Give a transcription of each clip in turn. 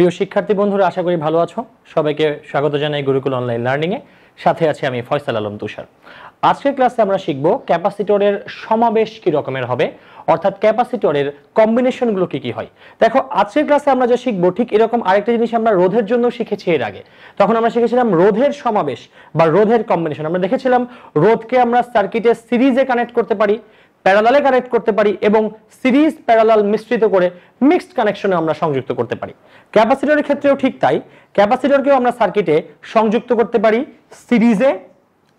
প্রিয় শিক্ষার্থী বন্ধুরা আশা করি ভালো আছো সবাইকে স্বাগত জানাই গুরুকুল অনলাইন লার্নিংয়ে সাথে আছি আমি ফয়সাল আলম তুষার আজকের ক্লাসে আমরা শিখব ক্যাপাসিটরের সমাবেশ কি রকমের হবে অর্থাৎ ক্যাপাসিটরের কম্বিনেশনগুলো কি কি হয় দেখো আজকের ক্লাসে আমরা যা শিখবো ঠিক এরকম আরেকটা জিনিস আমরা রোধের জন্য শিখেছি এর আগে তখন আমরা শিখেছিলাম রোধের সমাবেশ বা রোধের কম্বিনেশন আমরা দেখেছিলাম রোধকে আমরা সার্কিটে সিরিজে কানেক্ট করতে পারি প্যারালালে কানেক্ট করতে পারি এবং সিরিজ প্যারালাল মিশ্রিত করে মিক্সড কানেকশনে আমরা সংযুক্ত করতে পারি ক্যাপাসিটরের ক্ষেত্রেও ঠিক তাই ক্যাপাসিটরকেও আমরা সার্কিটে সংযুক্ত করতে পারি সিরিজে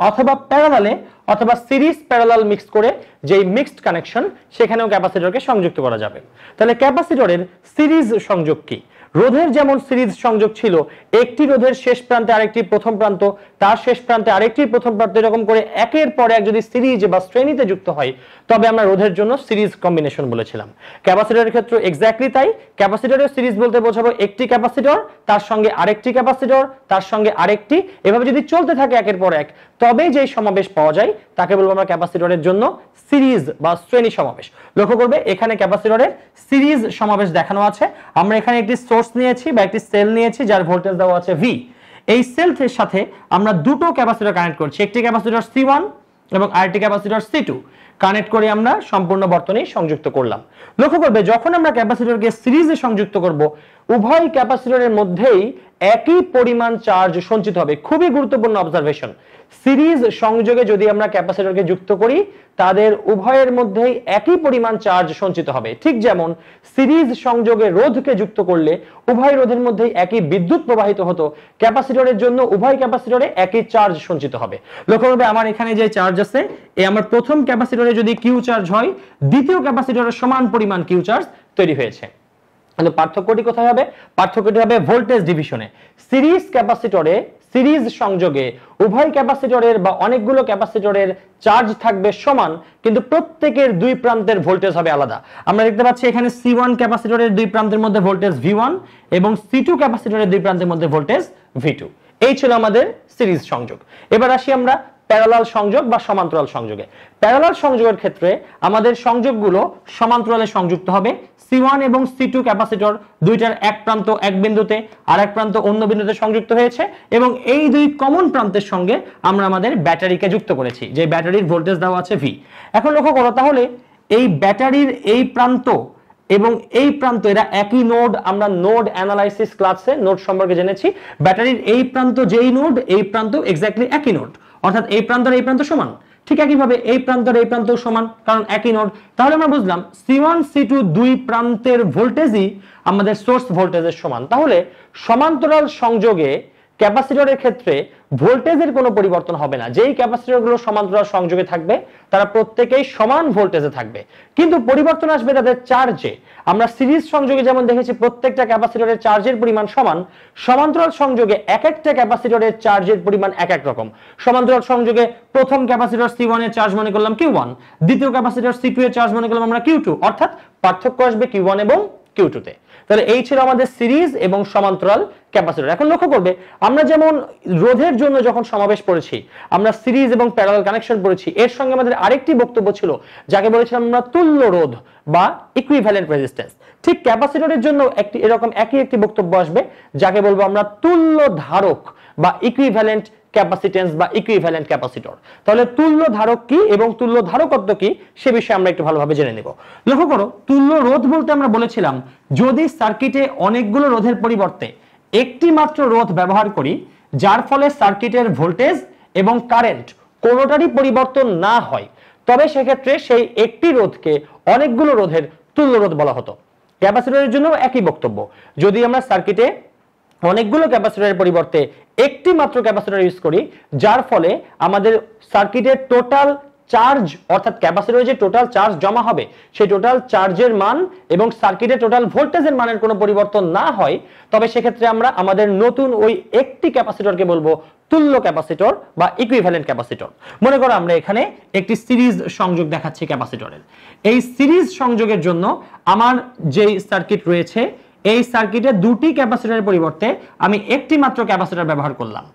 অথবা প্যারালালে অথবা সিরিজ প্যারালাল মিক্স করে যেই মিক্সড কানেকশন সেখানেও ক্যাপাসিটরকে সংযুক্ত করা যাবে তাহলে ক্যাপাসিটরের সিরিজ সংযোগ কি রোধের যেমন সিরিজ সংযোগ ছিল একটি রোধের শেষ প্রান্তে আরেকটি প্রথম প্রান্ত তার শেষ প্রান্তে আরেকটি প্রথম প্রান্ত এরকম করে একের পর এক যদি সিরিজ বা শ্রেণীতে যুক্ত হয় তবে আমরা রোধের জন্য সিরিজ কম্বিনেশন বলেছিলাম ক্যাপাসিটরের ক্ষেত্রে এক্স্যাক্টলি তাই ক্যাপাসিটরের সিরিজ বলতে বোঝাবো একটি ক্যাপাসিটর তার সঙ্গে আরেকটি ক্যাপাসিটর তার সঙ্গে আরেকটি এভাবে যদি চলতে থাকে একের পর এক তবে যে সমাবেশ পাওয়া যায় তাকে বলবো আমরা ক্যাপাসিটরের জন্য সিরিজ বা শ্রেণী সমাবেশ লক্ষ্য করবে এখানে ক্যাপাসিটরের সিরিজ সমাবেশ দেখানো আছে আমরা এখানে একটি সোর্স নিয়েছি বা একটি সেল নিয়েছি যার ভোল্টেজ দেওয়া আছে ভি এই সেলথের সাথে আমরা দুটো ক্যাপাসিটর কানেক্ট করছি একটি ক্যাপাসিটর সি ওয়ান এবং আরেকটি ক্যাপাসিটর সি টু কানেক্ট করে আমরা সম্পূর্ণ বর্তনী সংযুক্ত করলাম লক্ষ্য করবে যখন আমরা ক্যাপাসিটরকে সিরিজে সংযুক্ত করব উভয় ক্যাপাসিটরের মধ্যেই একই পরিমাণ চার্জ সঞ্চিত হবে খুবই গুরুত্বপূর্ণ অবজারভেশন সিরিজ সংযোগে যদি আমরা ক্যাপাসিটরকে যুক্ত করি তাদের উভয়ের মধ্যেই একই পরিমাণ চার্জ সঞ্চিত হবে ঠিক যেমন সিরিজ সংযোগে রোধকে যুক্ত করলে উভয় রোধের মধ্যে একই বিদ্যুৎ প্রবাহিত হতো ক্যাপাসিটরের জন্য উভয় ক্যাপাসিটরে একই চার্জ সঞ্চিত হবে লক্ষ্য করবে আমার এখানে যে চার্জ আছে এ আমার প্রথম ক্যাপাসিটরে ক্যাপাসিটরে যদি কিউ চার্জ হয় দ্বিতীয় ক্যাপাসিটরের সমান পরিমাণ কিউ চার্জ তৈরি হয়েছে কিন্তু পার্থক্যটি কোথায় হবে পার্থক্যটি হবে ভোল্টেজ ডিভিশনে সিরিজ ক্যাপাসিটরে সিরিজ সংযোগে উভয় ক্যাপাসিটরের বা অনেকগুলো ক্যাপাসিটরের চার্জ থাকবে সমান কিন্তু প্রত্যেকের দুই প্রান্তের ভোল্টেজ হবে আলাদা আমরা দেখতে পাচ্ছি এখানে সি ওয়ান ক্যাপাসিটরের দুই প্রান্তের মধ্যে ভোল্টেজ ভি ওয়ান এবং সি টু ক্যাপাসিটরের দুই প্রান্তের মধ্যে ভোল্টেজ ভি টু এই ছিল আমাদের সিরিজ সংযোগ এবার আসি আমরা প্যারালাল সংযোগ বা সমান্তরাল সংযোগে প্যারালাল সংযোগের ক্ষেত্রে আমাদের সংযোগগুলো সমান্তরালে সংযুক্ত হবে সি ওয়ান এবং সি টু ক্যাপাসিটর দুইটার এক প্রান্ত এক বিন্দুতে আর এক প্রান্ত অন্য বিন্দুতে সংযুক্ত হয়েছে এবং এই দুই কমন প্রান্তের সঙ্গে আমরা আমাদের ব্যাটারিকে যুক্ত করেছি যে ব্যাটারির ভোল্টেজ দেওয়া আছে ভি এখন লক্ষ্য করো তাহলে এই ব্যাটারির এই প্রান্ত এবং এই প্রান্ত এরা একই নোড আমরা নোড অ্যানালাইসিস ক্লাসে নোড সম্পর্কে জেনেছি ব্যাটারির এই প্রান্ত যেই নোড এই প্রান্ত এক্স্যাক্টলি একই নোড অর্থাৎ এই প্রান্ত আর এই প্রান্ত সমান ঠিক একইভাবে এই প্রান্ত আর এই প্রান্ত সমান কারণ একই নোড তাহলে আমরা বুঝলাম সি ওয়ান সি টু দুই প্রান্তের ভোল্টেজই আমাদের সোর্স ভোল্টেজের সমান তাহলে সমান্তরাল সংযোগে ক্যাপাসিটরের ক্ষেত্রে ভোল্টেজের কোনো পরিবর্তন হবে না যেই ক্যাপাসিটরগুলো সমান্তরাল সংযোগে থাকবে তারা প্রত্যেকেই সমান ভোল্টেজে থাকবে কিন্তু পরিবর্তন আসবে তাদের চার্জে আমরা সিরিজ সংযোগে যেমন দেখেছি প্রত্যেকটা ক্যাপাসিটরের চার্জের পরিমাণ সমান সমান্তরাল সংযোগে এক একটা ক্যাপাসিটরের চার্জের পরিমাণ এক এক রকম সমান্তরাল সংযোগে প্রথম ক্যাপাসিটর সি এর চার্জ মনে করলাম কিউ ওয়ান দ্বিতীয় ক্যাপাসিটর সি টু এর চার্জ মনে করলাম আমরা কিউ টু অর্থাৎ পার্থক্য আসবে কিউ ওয়ান এবং কিউ টুতে তাহলে এই ছিল আমাদের সিরিজ এবং সমান্তরাল এখন লক্ষ্য করবে আমরা যেমন রোধের জন্য যখন সমাবেশ পড়েছি আমরা সিরিজ এবং প্যারাল কানেকশন পড়েছি এর সঙ্গে আমাদের আরেকটি বক্তব্য ছিল যাকে বলেছিলাম আমরা তুল্য রোধ বা ইকুইভ্যালেন্ট রেজিস্ট্যান্স ঠিক ক্যাপাসিটরের জন্য একটি এরকম একই একটি বক্তব্য আসবে যাকে বলবো আমরা তুল্য ধারক বা ইকুইভ্যালেন্ট ক্যাপাসিটেন্স বা ইকুইভ্যালেন্ট ক্যাপাসিটর তাহলে তুল্য ধারক কি এবং তুল্য ধারকত্ব কি সে বিষয়ে আমরা একটু ভালোভাবে জেনে নেব লক্ষ্য করো তুল্য রোধ বলতে আমরা বলেছিলাম যদি সার্কিটে অনেকগুলো রোধের পরিবর্তে একটি মাত্র রোধ ব্যবহার করি যার ফলে সার্কিটের ভোল্টেজ এবং কারেন্ট কোনোটারই পরিবর্তন না হয় তবে সেক্ষেত্রে সেই একটি রোধকে অনেকগুলো রোধের তুল্য রোধ বলা হতো ক্যাপাসিটরের জন্য একই বক্তব্য যদি আমরা সার্কিটে অনেকগুলো ক্যাপাসিটারের পরিবর্তে একটি মাত্র ক্যাপাসিটার ইউজ করি যার ফলে আমাদের সার্কিটের টোটাল চার্জ অর্থাৎ ক্যাপাসিটরে যে টোটাল চার্জ জমা হবে সেই টোটাল চার্জের মান এবং সার্কিটের টোটাল ভোল্টেজের মানের কোনো পরিবর্তন না হয় তবে সেক্ষেত্রে আমরা আমাদের নতুন ওই একটি ক্যাপাসিটরকে বলবো তুল্য ক্যাপাসিটর বা ইকুইভ্যালেন্ট ক্যাপাসিটর মনে করো আমরা এখানে একটি সিরিজ সংযোগ দেখাচ্ছি ক্যাপাসিটরের এই সিরিজ সংযোগের জন্য আমার যেই সার্কিট রয়েছে এই সার্কিটে দুটি ক্যাপাসিটারের পরিবর্তে আমি একটি মাত্র ক্যাপাসিটার ব্যবহার করলাম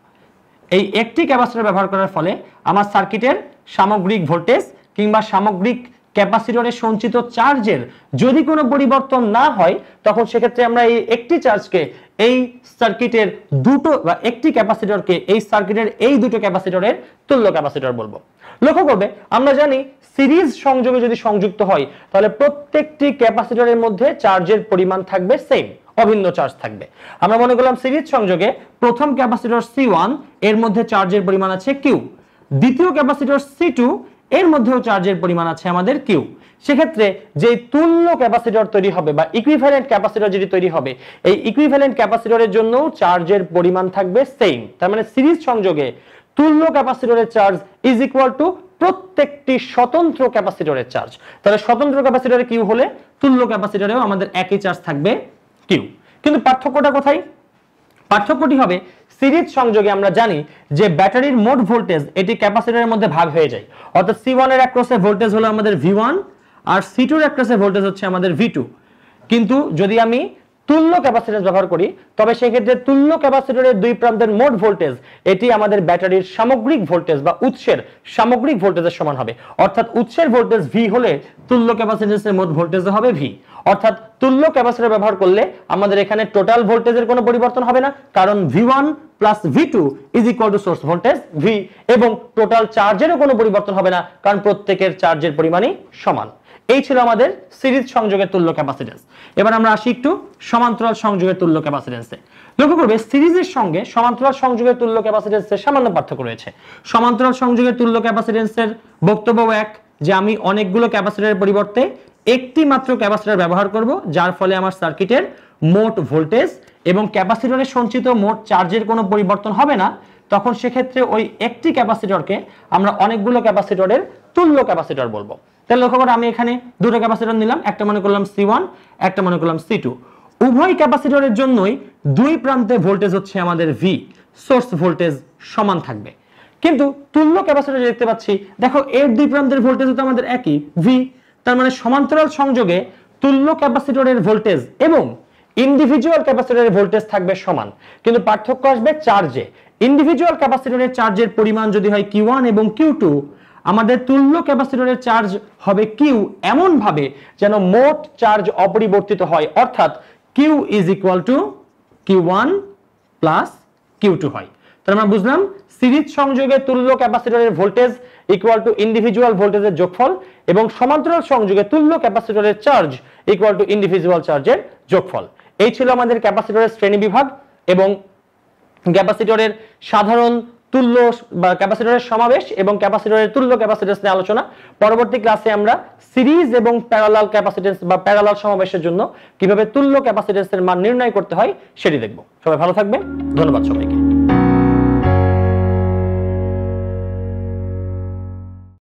এই একটি ক্যাপাসিটর ব্যবহার করার ফলে আমার সার্কিটের সামগ্রিক ভোল্টেজ কিংবা সামগ্রিক ক্যাপাসিটরে সঞ্চিত চার্জের যদি কোনো পরিবর্তন না হয় তখন সেক্ষেত্রে আমরা এই একটি চার্জকে এই সার্কিটের দুটো বা একটি ক্যাপাসিটরকে এই সার্কিটের এই দুটো ক্যাপাসিটরের তুল্য ক্যাপাসিটর বলবো লক্ষ্য করবে আমরা জানি সিরিজ সংযোগে যদি সংযুক্ত হয় তাহলে প্রত্যেকটি ক্যাপাসিটরের মধ্যে চার্জের পরিমাণ থাকবে সেম অভিন্ন চার্জ থাকবে আমরা মনে করলাম সিরিজ সংযোগে প্রথম ক্যাপাসিটর সি ওয়ান এর মধ্যে চার্জের পরিমাণ আছে কিউ দ্বিতীয় ক্যাপাসিটর সি টু এর মধ্যেও চার্জের পরিমাণ আছে আমাদের কিউ সেক্ষেত্রে যে তুল্য ক্যাপাসিটর তৈরি হবে বা ইকুইভ্যালেন্ট ক্যাপাসিটর যেটি তৈরি হবে এই ইকুইভ্যালেন্ট ক্যাপাসিটরের জন্য চার্জের পরিমাণ থাকবে সেম তার মানে সিরিজ সংযোগে তুল্য ক্যাপাসিটরের চার্জ ইজ ইকুয়াল টু প্রত্যেকটি স্বতন্ত্র ক্যাপাসিটরের চার্জ তাহলে স্বতন্ত্র ক্যাপাসিটরে কিউ হলে তুল্য ক্যাপাসিটরেও আমাদের একই চার্জ থাকবে কিউ কিন্তু পার্থক্যটা কোথায় পার্থক্যটি হবে সিরিজ সংযোগে আমরা জানি যে ব্যাটারির মোট ভোল্টেজ এটি ক্যাপাসিটরের মধ্যে ভাগ হয়ে যায় অর্থাৎ সি ওয়ানের অ্যাক্রসে ভোল্টেজ হলো আমাদের ভি ওয়ান আর সি টুর অ্যাক্রসে ভোল্টেজ হচ্ছে আমাদের ভি টু কিন্তু যদি আমি তুল্য ক্যাপাসিটার ব্যবহার করি তবে সেক্ষেত্রে তুল্য ক্যাপাসিটরের দুই প্রান্তের মোট ভোল্টেজ এটি আমাদের ব্যাটারির সামগ্রিক ভোল্টেজ বা উৎসের সামগ্রিক ভোল্টেজের সমান হবে অর্থাৎ উৎসের ভোল্টেজ ভি হলে তুল্য ক্যাপাসিটেন্সের মোট ভোল্টেজ হবে ভি অর্থাৎ তুল্য ক্যাপাসিটর ব্যবহার করলে আমাদের এখানে টোটাল ভোল্টেজের কোনো পরিবর্তন হবে না কারণ V one plus V two is equal to source voltage V এবং টোটাল চার্জেরও কোনো পরিবর্তন হবে না কারণ প্রত্যেকের চার্জের পরিমাণই সমান এই ছিল আমাদের সিরিজ সংযোগের তুল্য ক্যাপাসিটেন্স এবার আমরা আসি একটু সমান্তরাল সংযোগের তুল্য ক্যাপাসিটেন্সে লক্ষ্য করবে সিরিজের সঙ্গে সমান্তরাল সংযোগের তুল্য ক্যাপাসিটেন্সের সামান্য পার্থক্য রয়েছে সমান্তরাল সংযোগের তুল্য ক্যাপাসিটেন্সের বক্তব্য এক যে আমি অনেকগুলো এর পরিবর্তে একটি মাত্র ক্যাপাসিটর ব্যবহার করব যার ফলে আমার সার্কিটের মোট ভোল্টেজ এবং ক্যাপাসিটরে সঞ্চিত মোট চার্জের কোনো পরিবর্তন হবে না তখন সেক্ষেত্রে ওই একটি ক্যাপাসিটরকে আমরা অনেকগুলো ক্যাপাসিটরের তুল্য ক্যাপাসিটর বলবো তাহলে লক্ষ্য করো আমি এখানে দুটো ক্যাপাসিটর নিলাম একটা মনে করলাম সি ওয়ান একটা মনে করলাম সি টু উভয় ক্যাপাসিটরের জন্যই দুই প্রান্তে ভোল্টেজ হচ্ছে আমাদের ভি সোর্স ভোল্টেজ সমান থাকবে কিন্তু তুল্য ক্যাপাসিটর দেখতে পাচ্ছি দেখো এর দুই প্রান্তের ভোল্টেজ তো আমাদের একই ভি তার মানে সমান্তরাল সংযোগে তুল্য ক্যাপাসিটরের ভোল্টেজ এবং ইন্ডিভিজুয়াল ক্যাপাসিটরের ভোল্টেজ থাকবে সমান কিন্তু পার্থক্য আসবে চার্জে ইন্ডিভিজুয়াল ক্যাপাসিটরের চার্জের পরিমাণ যদি হয় কিউ ওয়ান এবং কিউ টু আমাদের তুল্য ক্যাপাসিটরের চার্জ হবে কিউ এমনভাবে যেন মোট চার্জ অপরিবর্তিত হয় অর্থাৎ Q is equal to Q one plus Q two হয় তাহলে আমরা বুঝলাম সিরিজ সংযোগে তুল্য ক্যাপাসিটরের ভোল্টেজ ইকুয়াল টু ইন্ডিভিজুয়াল ভোল্টেজের যোগফল এবং সমান্তরাল সংযোগে তুল্য ক্যাপাসিটরের চার্জ ইকুয়াল টু ইন্ডিভিজুয়াল চার্জের যোগফল এই ছিল আমাদের ক্যাপাসিটরের শ্রেণী বিভাগ এবং ক্যাপাসিটরের সাধারণ তুল্য ক্যাপাসিটরের সমাবেশ এবং ক্যাপাসিটরের তুল্য ক্যাপাসিটেন্স নিয়ে আলোচনা পরবর্তী ক্লাসে আমরা সিরিজ এবং প্যারালাল ক্যাপাসিটেন্স বা প্যারালাল সমাবেশের জন্য কিভাবে তুল্য ক্যাপাসিটেন্সের মান নির্ণয় করতে হয় সেটি দেখব সবাই ভালো থাকবে ধন্যবাদ সবাইকে